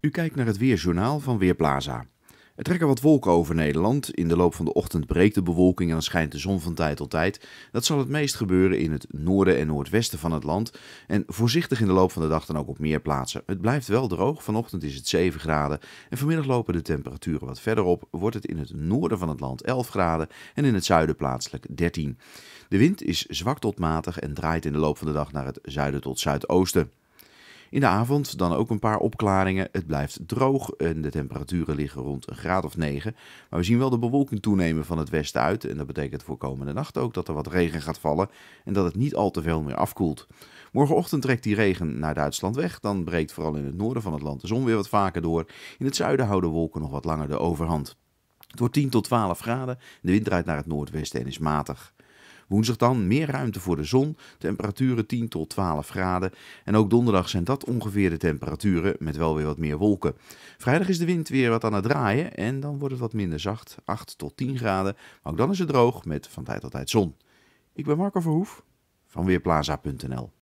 U kijkt naar het Weerjournaal van Weerplaza. Er trekken wat wolken over Nederland. In de loop van de ochtend breekt de bewolking en dan schijnt de zon van tijd tot tijd. Dat zal het meest gebeuren in het noorden en noordwesten van het land. En voorzichtig in de loop van de dag dan ook op meer plaatsen. Het blijft wel droog. Vanochtend is het 7 graden. En vanmiddag lopen de temperaturen wat verder op. Wordt het in het noorden van het land 11 graden en in het zuiden plaatselijk 13. De wind is zwak tot matig en draait in de loop van de dag naar het zuiden tot zuidoosten. In de avond dan ook een paar opklaringen. Het blijft droog en de temperaturen liggen rond een graad of 9. Maar we zien wel de bewolking toenemen van het westen uit. En dat betekent voor komende nacht ook dat er wat regen gaat vallen en dat het niet al te veel meer afkoelt. Morgenochtend trekt die regen naar Duitsland weg. Dan breekt vooral in het noorden van het land de zon weer wat vaker door. In het zuiden houden wolken nog wat langer de overhand. Het wordt 10 tot 12 graden. De wind draait naar het noordwesten en is matig. Woensdag dan meer ruimte voor de zon, temperaturen 10 tot 12 graden. En ook donderdag zijn dat ongeveer de temperaturen, met wel weer wat meer wolken. Vrijdag is de wind weer wat aan het draaien en dan wordt het wat minder zacht, 8 tot 10 graden. Maar ook dan is het droog met van tijd tot tijd zon. Ik ben Marco Verhoef van Weerplaza.nl.